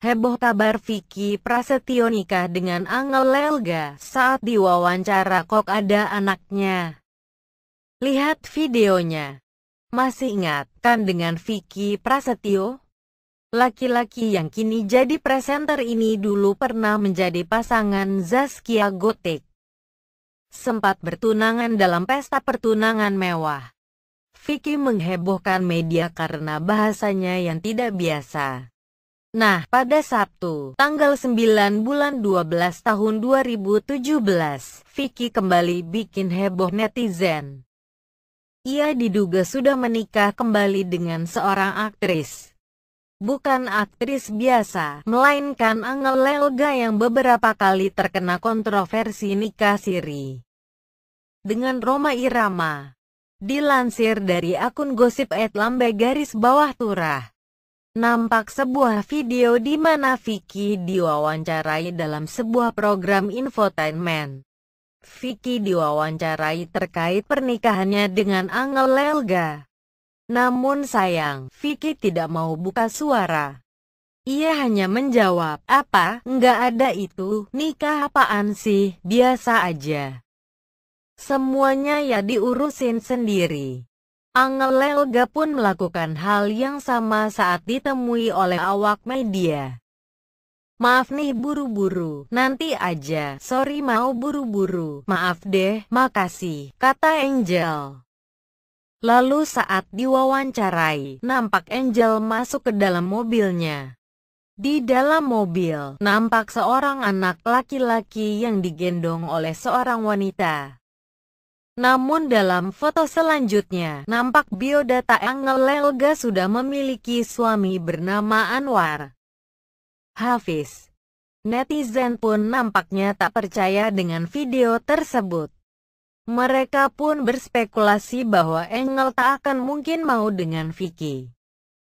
Heboh kabar Vicky Prasetyo nikah dengan Angel Lelga saat diwawancara kok ada anaknya. Lihat videonya. Masih ingat kan dengan Vicky Prasetyo? Laki-laki yang kini jadi presenter ini dulu pernah menjadi pasangan Zaskia Gotik. Sempat bertunangan dalam pesta pertunangan mewah. Vicky menghebohkan media karena bahasanya yang tidak biasa. Nah, pada Sabtu, tanggal 9 bulan 12 tahun 2017, Vicky kembali bikin heboh netizen. Ia diduga sudah menikah kembali dengan seorang aktris. Bukan aktris biasa, melainkan Angel Lelga yang beberapa kali terkena kontroversi nikah siri. Dengan Roma Irama. Dilansir dari akun gosip @lambe garis bawah turah nampak sebuah video di mana Vicky diwawancarai dalam sebuah program infotainment. Vicky diwawancarai terkait pernikahannya dengan Angel Lelga. Namun sayang, Vicky tidak mau buka suara. Ia hanya menjawab, apa, nggak ada itu, nikah apaan sih, biasa aja. Semuanya ya diurusin sendiri. Angel Elga pun melakukan hal yang sama saat ditemui oleh awak media. Maaf nih buru-buru, nanti aja, sorry mau buru-buru, maaf deh, makasih, kata Angel. Lalu saat diwawancarai, nampak Angel masuk ke dalam mobilnya. Di dalam mobil, nampak seorang anak laki-laki yang digendong oleh seorang wanita. Namun dalam foto selanjutnya, nampak biodata Angel Lelga sudah memiliki suami bernama Anwar Hafiz. Netizen pun nampaknya tak percaya dengan video tersebut. Mereka pun berspekulasi bahwa Engel tak akan mungkin mau dengan Vicky.